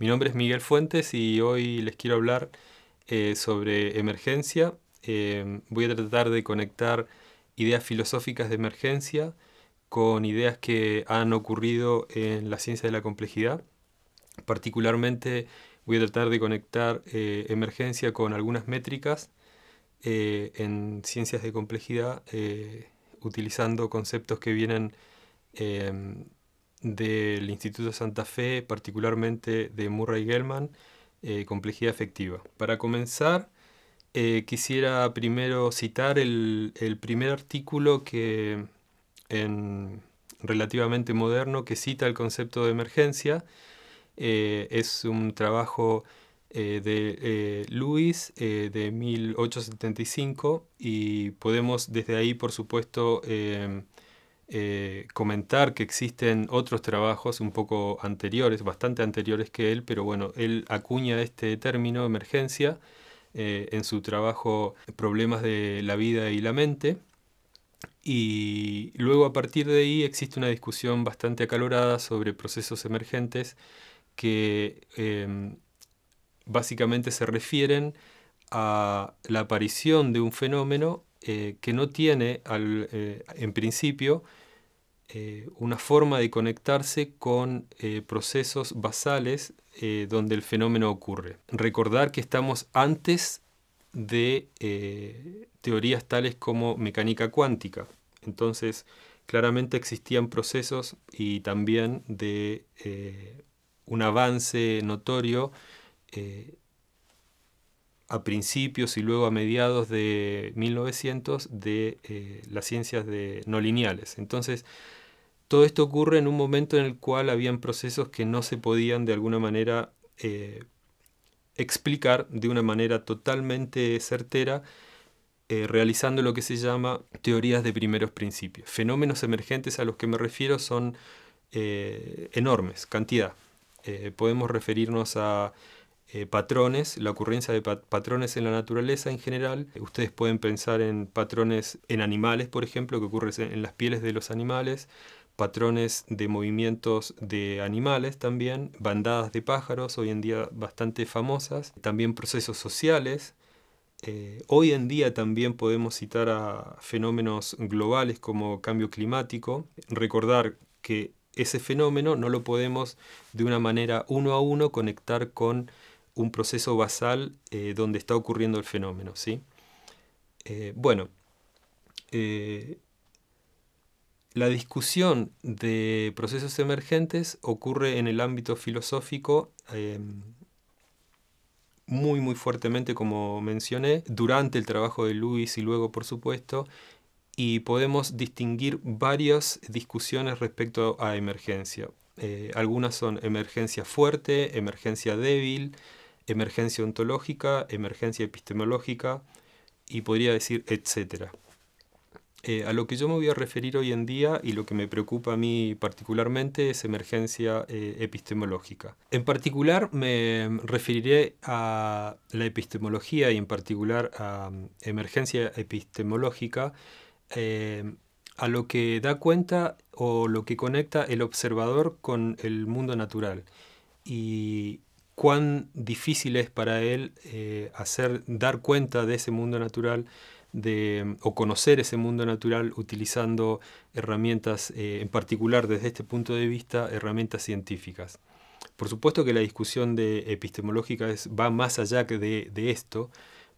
Mi nombre es Miguel Fuentes y hoy les quiero hablar eh, sobre emergencia. Eh, voy a tratar de conectar ideas filosóficas de emergencia con ideas que han ocurrido en la ciencia de la complejidad. Particularmente voy a tratar de conectar eh, emergencia con algunas métricas en ciencias de complejidad utilizando conceptos que vienen del Instituto de Santa Fe, particularmente de Murray Gelman eh, complejidad efectiva. Para comenzar, eh, quisiera primero citar el, primer artículo que en relativamente moderno que cita el concepto de emergencia. Eh, es un trabajo de eh, Lewis de 1875 y podemos desde ahí por supuesto eh, comentar que existen otros trabajos un poco anteriores, bastante anteriores que él, pero bueno, él acuña este término emergencia eh, en su trabajo Problemas de la vida y la mente. Y luego a partir de ahí existe una discusión bastante acalorada sobre procesos emergentes que em, básicamente se refieren a la aparición de un fenómeno eh, que no tiene eh, en principio eh, una forma de conectarse con procesos basales donde el fenómeno ocurre. Recordar que estamos antes de teorías tales como mecánica cuántica. Entonces, claramente existían procesos y también de un avance notorio a principios y luego a mediados de 1900 de eh, las ciencias de no lineales. Entonces, todo esto ocurre en un momento en el cual habían procesos que no se podían de alguna manera eh, explicar de una manera totalmente certera, eh, realizando lo que se llama teorías de primeros principios. Fenómenos emergentes a los que me refiero son enormes, cantidad. podemos referirnos a eh, patrones, la ocurrencia de patrones en la naturaleza en general. Ustedes pueden pensar en patrones en animales, por ejemplo, que ocurren en las pieles de los animales, patrones de movimientos de animales también, bandadas de pájaros, hoy en día bastante famosas, también procesos sociales. Eh, hoy en día también podemos citar a fenómenos globales como cambio climático, recordar que ese fenómeno no lo podemos de una manera uno a uno conectar con un proceso basal eh, donde está ocurriendo el fenómeno. ¿sí? Eh, bueno, eh, la discusión de procesos emergentes ocurre en el ámbito filosófico muy, muy fuertemente, como mencioné, durante el trabajo de Luis y luego, por supuesto, y podemos distinguir varias discusiones respecto a emergencia. algunas son emergencia fuerte, emergencia débil, emergencia ontológica, emergencia epistemológica y podría decir etcétera. Eh, a lo que yo me voy a referir hoy en día y lo que me preocupa a mí particularmente es emergencia eh, epistemológica. En particular me referiré a la epistemología y en particular a mm, emergencia epistemológica, eh, a lo que da cuenta o lo que conecta el observador con el mundo natural. Y cuán difícil es para él eh, hacer dar cuenta de ese mundo natural de, o conocer ese mundo natural utilizando herramientas, eh, en particular desde este punto de vista, herramientas científicas. Por supuesto que la discusión de epistemológica va más allá que de, esto,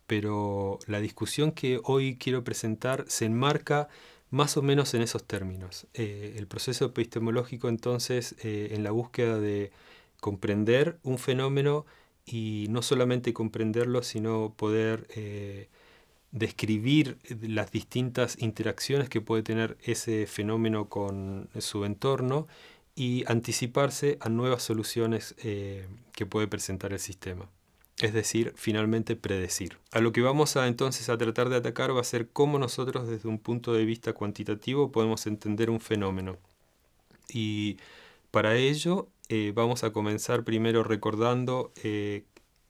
pero la discusión que hoy quiero presentar se enmarca más o menos en esos términos. Eh, el proceso epistemológico entonces en la búsqueda de comprender un fenómeno y no solamente comprenderlo, sino poder eh, describir las distintas interacciones que puede tener ese fenómeno con su entorno y anticiparse a nuevas soluciones eh, que puede presentar el sistema. Es decir, finalmente predecir. A lo que vamos a entonces a tratar de atacar va a ser cómo nosotros desde un punto de vista cuantitativo podemos entender un fenómeno. Y para ello eh, vamos a comenzar primero recordando eh,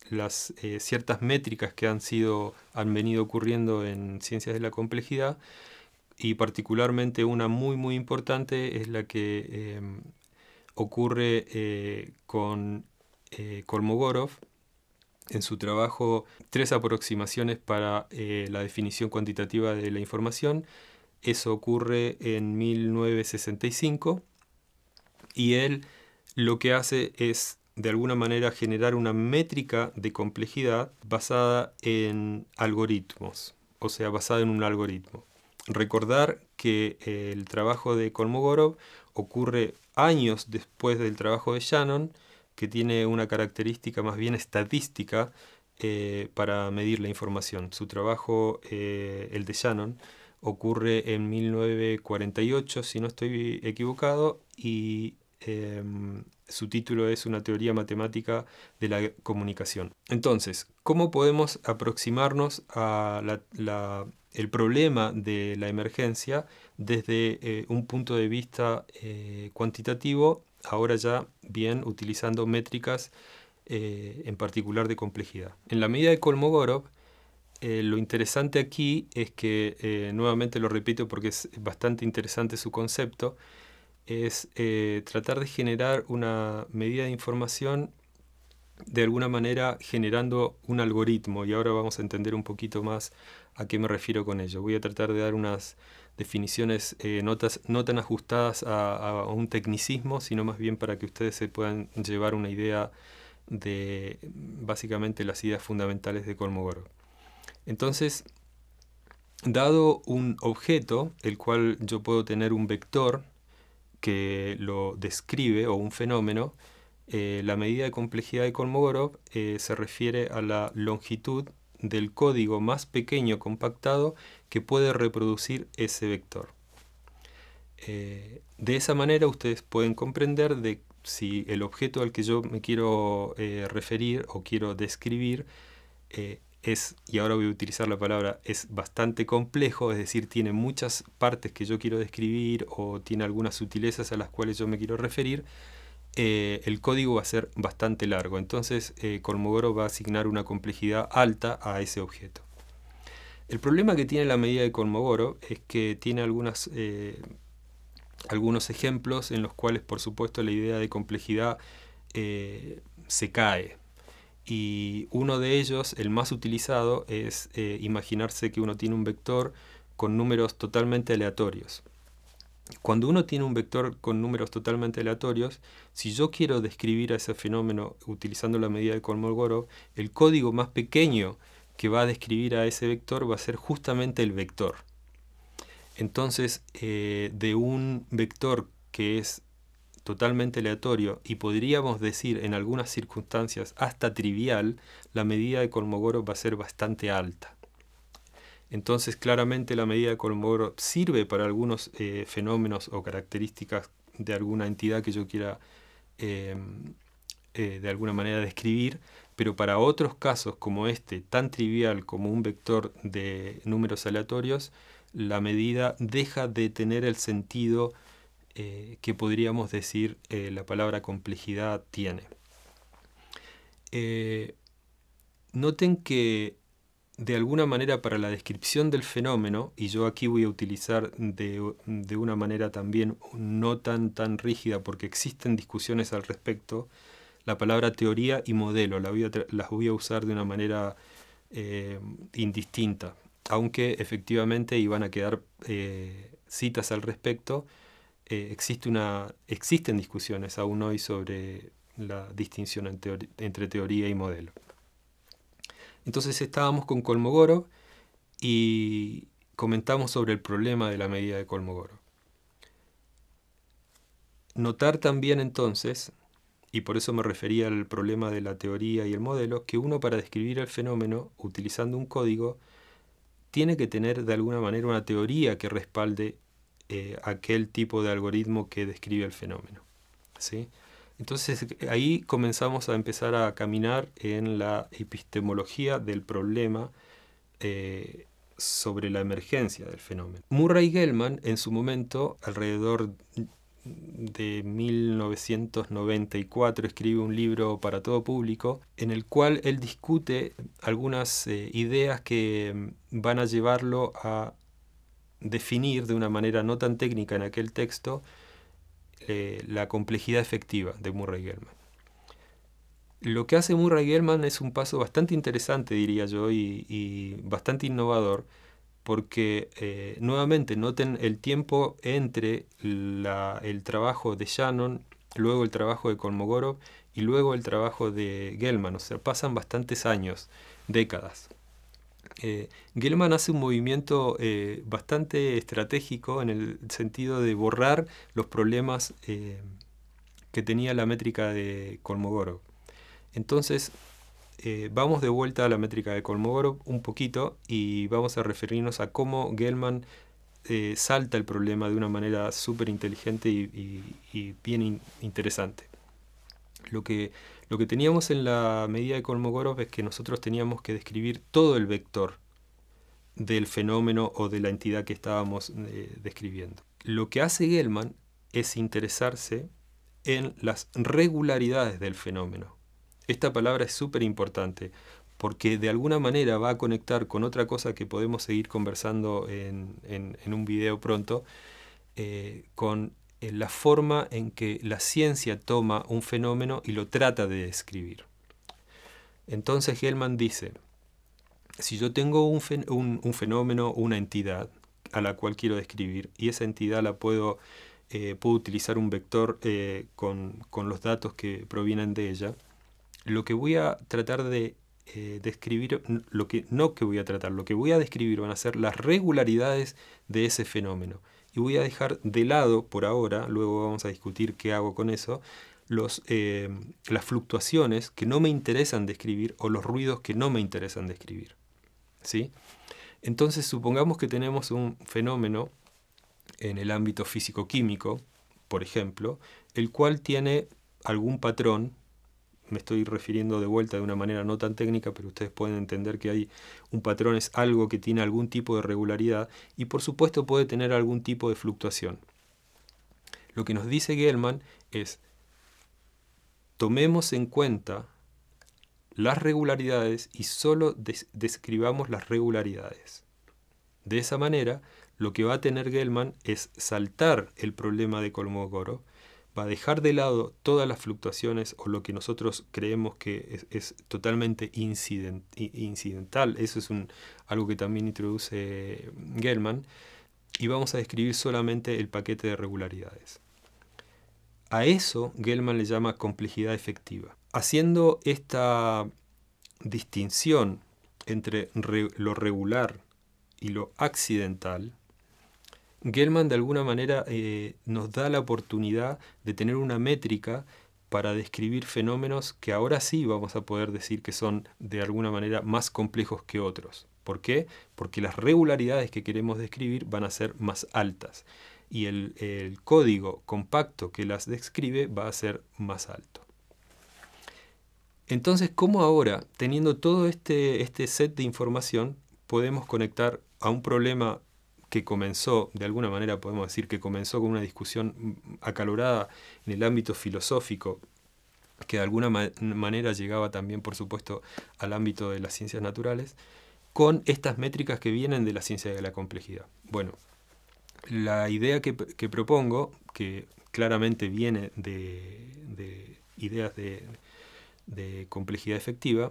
las eh, ciertas métricas que han, sido, han venido ocurriendo en ciencias de la complejidad y particularmente una muy muy importante es la que em, ocurre con Kolmogorov en su trabajo Tres aproximaciones para la definición cuantitativa de la información. Eso ocurre en 1965 y él lo que hace es de alguna manera generar una métrica de complejidad basada en algoritmos, o sea, basada en un algoritmo. Recordar que eh, el trabajo de Kolmogorov ocurre años después del trabajo de Shannon, que tiene una característica más bien estadística eh, para medir la información. Su trabajo, eh, el de Shannon, ocurre en 1948, si no estoy equivocado, y Em, su título es Una teoría matemática de la comunicación. Entonces, ¿cómo podemos aproximarnos a el problema de la emergencia desde eh, un punto de vista eh, cuantitativo, ahora ya bien utilizando métricas eh, en particular de complejidad? En la medida de Kolmogorov, lo interesante aquí es que, nuevamente lo repito porque es bastante interesante su concepto, es eh, tratar de generar una medida de información de alguna manera generando un algoritmo y ahora vamos a entender un poquito más a qué me refiero con ello. Voy a tratar de dar unas definiciones eh, notas, no tan ajustadas a, a, un tecnicismo, sino más bien para que ustedes se puedan llevar una idea de básicamente las ideas fundamentales de Kolmogorov. Entonces, dado un objeto, el cual yo puedo tener un vector, que lo describe, o un fenómeno, eh, la medida de complejidad de Kolmogorov eh, se refiere a la longitud del código más pequeño compactado que puede reproducir ese vector. Eh, de esa manera ustedes pueden comprender de si el objeto al que yo me quiero referir o quiero describir es, y ahora voy a utilizar la palabra, es bastante complejo, es decir, tiene muchas partes que yo quiero describir o tiene algunas sutilezas a las cuales yo me quiero referir, eh, el código va a ser bastante largo. Entonces, eh, Colmogoro va a asignar una complejidad alta a ese objeto. El problema que tiene la medida de Colmogoro es que tiene eh, algunos ejemplos en los cuales, por supuesto, la idea de complejidad se cae, y uno de ellos, el más utilizado, es eh, imaginarse que uno tiene un vector con números totalmente aleatorios. Cuando uno tiene un vector con números totalmente aleatorios, si yo quiero describir a ese fenómeno utilizando la medida de Kolmogorov, el código más pequeño que va a describir a ese vector va a ser justamente el vector. Entonces, eh, de un vector que es totalmente aleatorio y podríamos decir en algunas circunstancias hasta trivial, la medida de Kolmogorov va a ser bastante alta. Entonces claramente la medida de Kolmogorov sirve para algunos eh, fenómenos o características de alguna entidad que yo quiera em, eh, de alguna manera describir, pero para otros casos como este, tan trivial como un vector de números aleatorios, la medida deja de tener el sentido eh, que podríamos decir eh, la palabra complejidad tiene. Eh, noten que de alguna manera para la descripción del fenómeno, y yo aquí voy a utilizar de, una manera también no tan, tan rígida porque existen discusiones al respecto, la palabra teoría y modelo, la voy las voy a usar de una manera indistinta, aunque efectivamente iban a quedar citas al respecto, eh, existe una, existen discusiones aún hoy sobre la distinción entre teoría y modelo. Entonces estábamos con Colmogoro y comentamos sobre el problema de la medida de Colmogoro. Notar también entonces, y por eso me refería al problema de la teoría y el modelo, que uno para describir el fenómeno utilizando un código tiene que tener de alguna manera una teoría que respalde eh, aquel tipo de algoritmo que describe el fenómeno. ¿sí? Entonces ahí comenzamos a empezar a caminar en la epistemología del problema eh, sobre la emergencia del fenómeno. Murray Gell-Mann en su momento, alrededor de 1994 escribe un libro para todo público en el cual él discute algunas eh, ideas que mm, van a llevarlo a definir de una manera no tan técnica en aquel texto eh, la complejidad efectiva de Murray-Gell-Mann. Lo que hace Murray-Gell-Mann es un paso bastante interesante, diría yo, y, bastante innovador, porque eh, nuevamente noten el tiempo entre el trabajo de Shannon, luego el trabajo de Kolmogorov y luego el trabajo de Gell-Mann, o sea, pasan bastantes años, décadas. Eh, Gelman hace un movimiento eh, bastante estratégico en el sentido de borrar los problemas eh, que tenía la métrica de Kolmogorov. Entonces, vamos de vuelta a la métrica de Kolmogorov un poquito y vamos a referirnos a cómo Gelman salta el problema de una manera súper inteligente y, bien interesante. Lo que lo que teníamos en la medida de Kolmogorov es que nosotros teníamos que describir todo el vector del fenómeno o de la entidad que estábamos eh, describiendo. Lo que hace Gelman es interesarse en las regularidades del fenómeno. Esta palabra es súper importante porque de alguna manera va a conectar con otra cosa que podemos seguir conversando en, un video pronto, eh, con la forma en que la ciencia toma un fenómeno y lo trata de describir. Entonces Hellman dice, si yo tengo un, fenómeno o fenómeno, una entidad a la cual quiero describir, y esa entidad la puedo, eh, puedo utilizar un vector eh, con, los datos que provienen de ella, lo que voy a tratar de eh, describir, lo no que voy a tratar, lo que voy a describir van a ser las regularidades de ese fenómeno y voy a dejar de lado por ahora, luego vamos a discutir qué hago con eso, los, eh, las fluctuaciones que no me interesan describir o los ruidos que no me interesan describir. ¿sí? Entonces supongamos que tenemos un fenómeno en el ámbito físico-químico, por ejemplo, el cual tiene algún patrón me estoy refiriendo de vuelta de una manera no tan técnica, pero ustedes pueden entender que hay un patrón, es algo que tiene algún tipo de regularidad y por supuesto puede tener algún tipo de fluctuación. Lo que nos dice Gelman es, tomemos en cuenta las regularidades y solo describamos las regularidades. De esa manera, lo que va a tener Gelman es saltar el problema de Kolmogorov va a dejar de lado todas las fluctuaciones o lo que nosotros creemos que es, totalmente incidental. Eso es algo que también introduce Gelman Y vamos a describir solamente el paquete de regularidades. A eso Gelman le llama complejidad efectiva. Haciendo esta distinción entre lo regular y lo accidental, Gelman de alguna manera eh, nos da la oportunidad de tener una métrica para describir fenómenos que ahora sí vamos a poder decir que son de alguna manera más complejos que otros. ¿Por qué? Porque las regularidades que queremos describir van a ser más altas y el, código compacto que las describe va a ser más alto. Entonces, ¿cómo ahora, teniendo todo este, este set de información, podemos conectar a un problema que comenzó, de alguna manera podemos decir que comenzó con una discusión acalorada en el ámbito filosófico, que de alguna manera llegaba también, por supuesto, al ámbito de las ciencias naturales, con estas métricas que vienen de la ciencia de la complejidad. Bueno, la idea que, propongo, que claramente viene de, ideas de complejidad efectiva,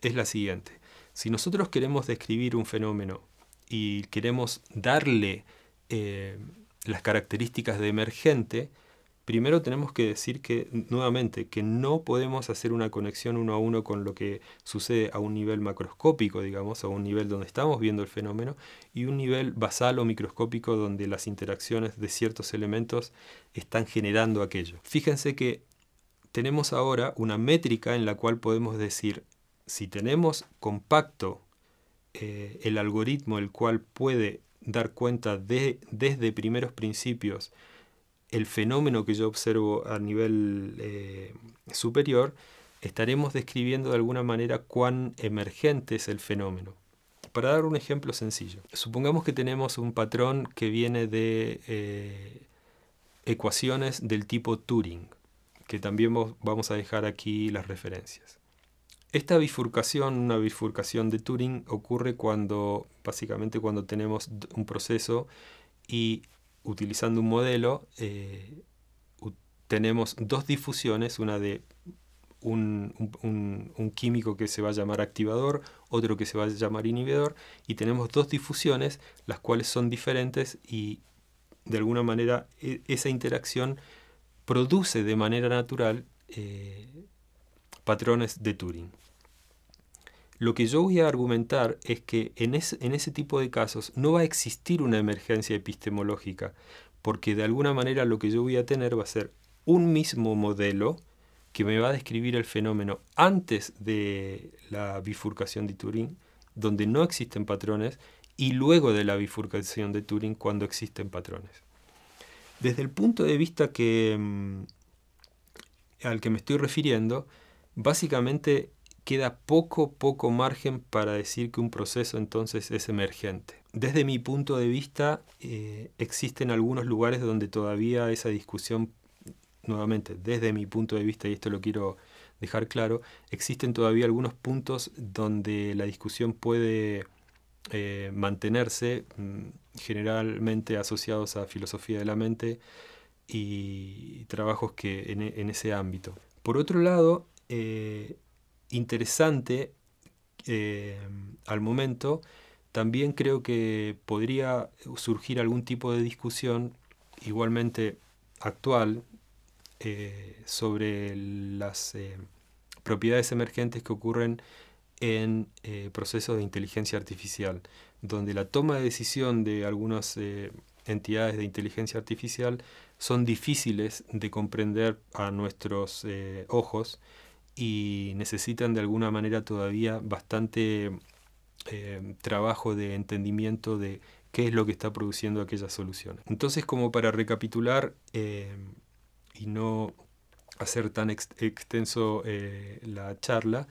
es la siguiente. Si nosotros queremos describir un fenómeno y queremos darle eh, las características de emergente, primero tenemos que decir que, nuevamente, que no podemos hacer una conexión uno a uno con lo que sucede a un nivel macroscópico, digamos, a un nivel donde estamos viendo el fenómeno, y un nivel basal o microscópico donde las interacciones de ciertos elementos están generando aquello. Fíjense que tenemos ahora una métrica en la cual podemos decir si tenemos compacto eh, el algoritmo el cual puede dar cuenta desde primeros principios el fenómeno que yo observo a nivel eh, superior, estaremos describiendo de alguna manera cuán emergente es el fenómeno. Para dar un ejemplo sencillo, supongamos que tenemos un patrón que viene de eh, ecuaciones del tipo Turing, que también vamos a dejar aquí las referencias. Esta bifurcación, una bifurcación de Turing, ocurre cuando, básicamente, cuando tenemos un proceso y utilizando un modelo, eh, tenemos dos difusiones, una de un, químico que se va a llamar activador, otro que se va a llamar inhibidor, y tenemos dos difusiones, las cuales son diferentes y de alguna manera e, esa interacción produce de manera natural eh, patrones de Turing. Lo que yo voy a argumentar es que en, ese tipo de casos no va a existir una emergencia epistemológica, porque de alguna manera lo que yo voy a tener va a ser un mismo modelo que me va a describir el fenómeno antes de la bifurcación de Turing, donde no existen patrones, y luego de la bifurcación de Turing cuando existen patrones. Desde el punto de vista que, mm, al que me estoy refiriendo, básicamente queda poco, poco margen para decir que un proceso entonces es emergente. Desde mi punto de vista, eh, existen algunos lugares donde todavía esa discusión, nuevamente, desde mi punto de vista, y esto lo quiero dejar claro, existen todavía algunos puntos donde la discusión puede eh, mantenerse, mm, generalmente asociados a filosofía de la mente y trabajos que en, ese ámbito. Por otro lado, eh, interesante eh, al momento, también creo que podría surgir algún tipo de discusión igualmente actual eh, sobre las eh, propiedades emergentes que ocurren en procesos de inteligencia artificial, donde la toma de decisión de algunas entidades de inteligencia artificial son difíciles de comprender a nuestros ojos y necesitan de alguna manera todavía bastante eh, trabajo de entendimiento de qué es lo que está produciendo aquellas soluciones. Entonces, como para recapitular eh, y no hacer tan extenso eh, la charla,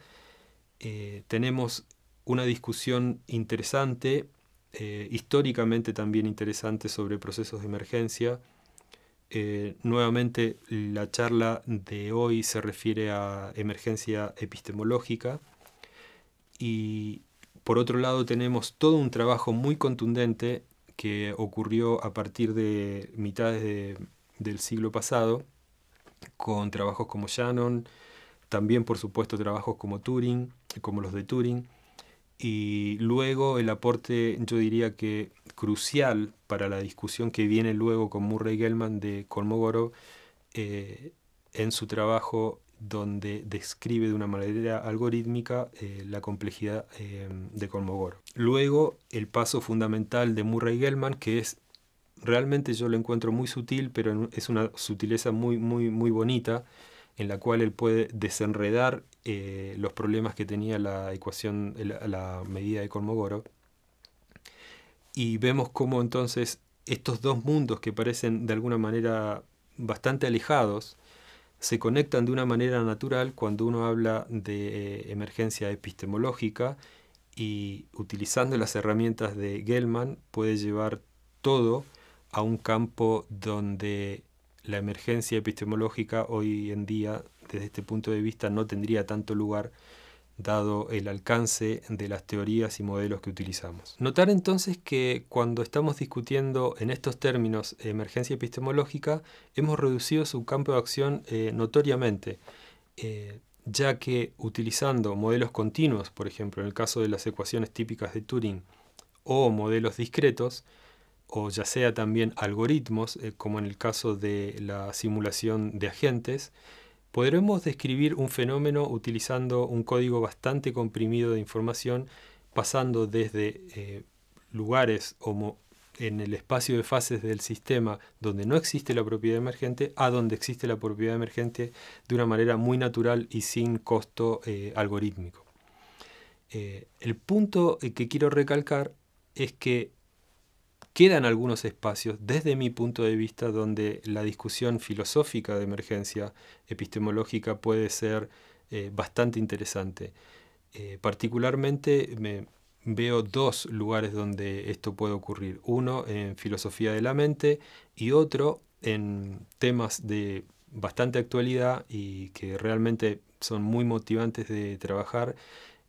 tenemos una discusión interesante, históricamente también interesante sobre procesos de emergencia, eh, nuevamente la charla de hoy se refiere a emergencia epistemológica y por otro lado tenemos todo un trabajo muy contundente que ocurrió a partir de mitades del siglo pasado con trabajos como Shannon, también por supuesto trabajos como Turing, como los de Turing, y luego el aporte, yo diría que crucial para la discusión que viene luego con Murray gell de Kolmogorov eh, en su trabajo donde describe de una manera algorítmica eh, la complejidad eh, de Kolmogorov. Luego el paso fundamental de Murray gell que es realmente yo lo encuentro muy sutil, pero es una sutileza muy muy muy bonita en la cual él puede desenredar eh, los problemas que tenía la ecuación, la, medida de Kolmogorov. Y vemos cómo entonces estos dos mundos que parecen de alguna manera bastante alejados se conectan de una manera natural cuando uno habla de eh, emergencia epistemológica y utilizando las herramientas de Gellman puede llevar todo a un campo donde la emergencia epistemológica hoy en día desde este punto de vista no tendría tanto lugar dado el alcance de las teorías y modelos que utilizamos. Notar entonces que cuando estamos discutiendo en estos términos emergencia epistemológica, hemos reducido su campo de acción eh, notoriamente, eh, ya que utilizando modelos continuos, por ejemplo, en el caso de las ecuaciones típicas de Turing, o modelos discretos, o ya sea también algoritmos, eh, como en el caso de la simulación de agentes, podremos describir un fenómeno utilizando un código bastante comprimido de información, pasando desde eh, lugares como en el espacio de fases del sistema donde no existe la propiedad emergente a donde existe la propiedad emergente de una manera muy natural y sin costo eh, algorítmico. Eh, el punto que quiero recalcar es que quedan algunos espacios, desde mi punto de vista, donde la discusión filosófica de emergencia epistemológica puede ser eh, bastante interesante. Eh, particularmente veo dos lugares donde esto puede ocurrir. Uno en filosofía de la mente y otro en temas de bastante actualidad y que realmente son muy motivantes de trabajar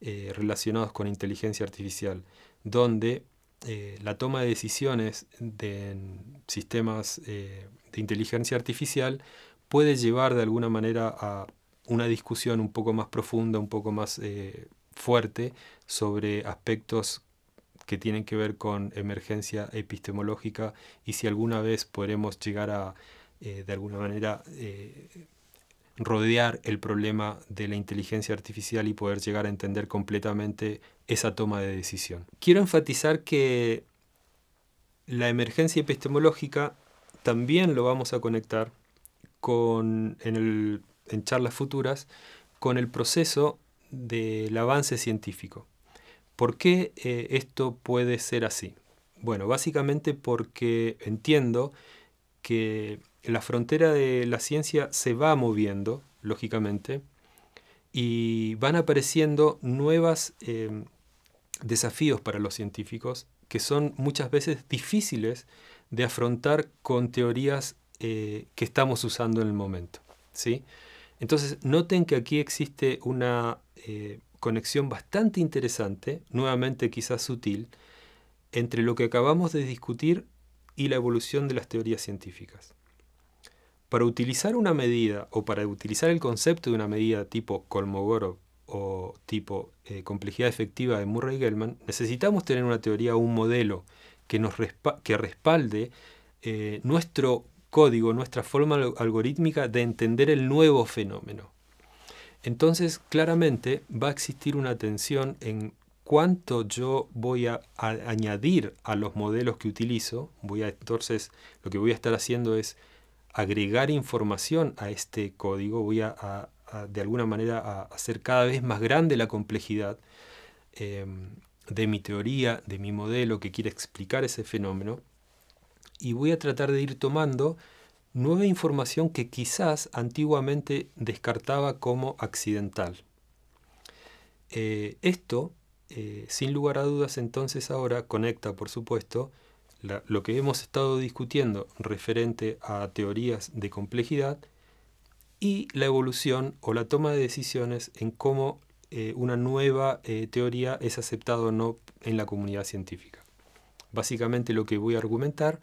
eh, relacionados con inteligencia artificial, donde eh, la toma de decisiones de en sistemas eh, de inteligencia artificial puede llevar de alguna manera a una discusión un poco más profunda, un poco más eh, fuerte sobre aspectos que tienen que ver con emergencia epistemológica y si alguna vez podremos llegar a, de alguna manera, rodear el problema de la inteligencia artificial y poder llegar a entender completamente esa toma de decisión. Quiero enfatizar que la emergencia epistemológica también lo vamos a conectar con, en, charlas futuras con el proceso del avance científico. ¿Por qué eh, esto puede ser así? Bueno, básicamente porque entiendo que la frontera de la ciencia se va moviendo, lógicamente, y van apareciendo nuevos em, desafíos para los científicos que son muchas veces difíciles de afrontar con teorías eh, que estamos usando en el momento. ¿sí? Entonces, noten que aquí existe una eh, conexión bastante interesante, nuevamente quizás sutil, entre lo que acabamos de discutir y la evolución de las teorías científicas para utilizar una medida o para utilizar el concepto de una medida tipo Kolmogorov o tipo eh, complejidad efectiva de murray gelman necesitamos tener una teoría o un modelo que, nos que respalde eh, nuestro código, nuestra forma algorítmica de entender el nuevo fenómeno. Entonces, claramente va a existir una tensión en cuánto yo voy a, a añadir a los modelos que utilizo. Voy a, entonces, lo que voy a estar haciendo es agregar información a este código, voy a, de alguna manera hacer cada vez más grande la complejidad em, de mi teoría, de mi modelo que quiere explicar ese fenómeno, y voy a tratar de ir tomando nueva información que quizás antiguamente descartaba como accidental. Eh, esto, eh, sin lugar a dudas, entonces ahora conecta, por supuesto, lo que hemos estado discutiendo referente a teorías de complejidad y la evolución o la toma de decisiones en cómo eh, una nueva eh, teoría es aceptada o no en la comunidad científica. Básicamente lo que voy a argumentar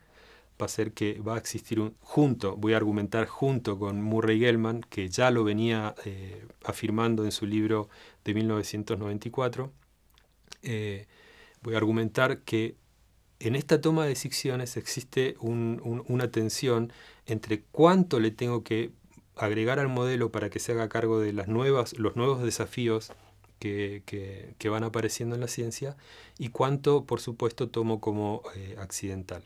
va a ser que va a existir un junto, voy a argumentar junto con Murray Gell-Mann, que ya lo venía eh, afirmando en su libro de 1994, voy a argumentar que en esta toma de decisiones existe una tensión entre cuánto le tengo que agregar al modelo para que se haga cargo de los nuevos desafíos que, van apareciendo en la ciencia y cuánto, por supuesto, tomo como eh, accidental.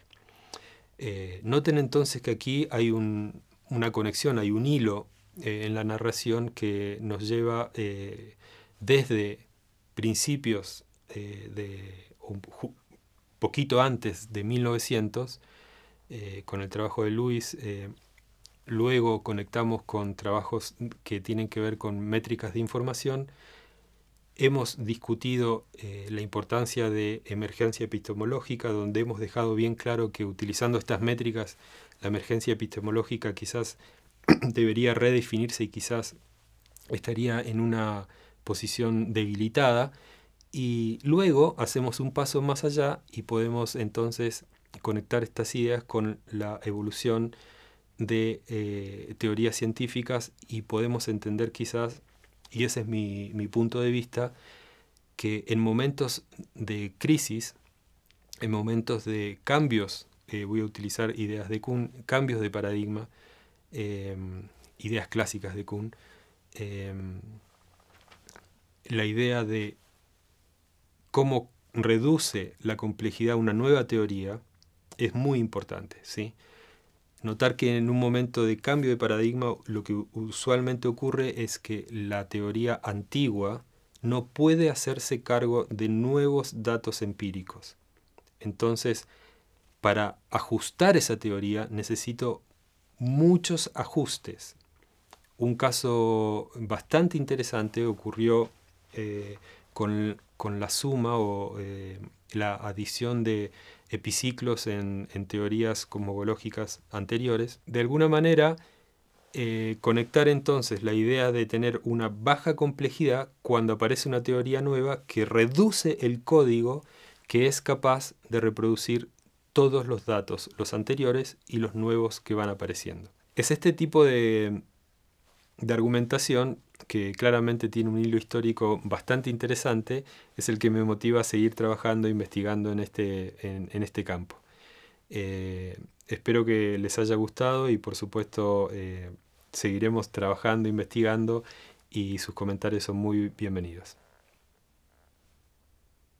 Eh, noten entonces que aquí hay una conexión, hay un hilo eh, en la narración que nos lleva desde principios de poquito antes de 1900, eh, con el trabajo de Luis. Eh, luego conectamos con trabajos que tienen que ver con métricas de información. Hemos discutido eh, la importancia de emergencia epistemológica, donde hemos dejado bien claro que utilizando estas métricas, la emergencia epistemológica quizás debería redefinirse y quizás estaría en una posición debilitada. Y luego hacemos un paso más allá y podemos entonces conectar estas ideas con la evolución de eh, teorías científicas y podemos entender quizás, y ese es mi, punto de vista, que en momentos de crisis, en momentos de cambios, eh, voy a utilizar ideas de Kuhn, cambios de paradigma, em, ideas clásicas de Kuhn, em, la idea de cómo reduce la complejidad una nueva teoría es muy importante. Notar que en un momento de cambio de paradigma lo que usualmente ocurre es que la teoría antigua no puede hacerse cargo de nuevos datos empíricos. Entonces, para ajustar esa teoría necesito muchos ajustes. Un caso bastante interesante ocurrió eh, con, la suma o eh, la adición de epiciclos en, teorías cosmogológicas anteriores. De alguna manera, eh, conectar entonces la idea de tener una baja complejidad cuando aparece una teoría nueva que reduce el código que es capaz de reproducir todos los datos, los anteriores y los nuevos que van apareciendo. Es este tipo de, de argumentación que claramente tiene un hilo histórico bastante interesante, es el que me motiva a seguir trabajando e investigando en este, en, este campo. Eh, espero que les haya gustado y por supuesto eh, seguiremos trabajando, e investigando y sus comentarios son muy bienvenidos.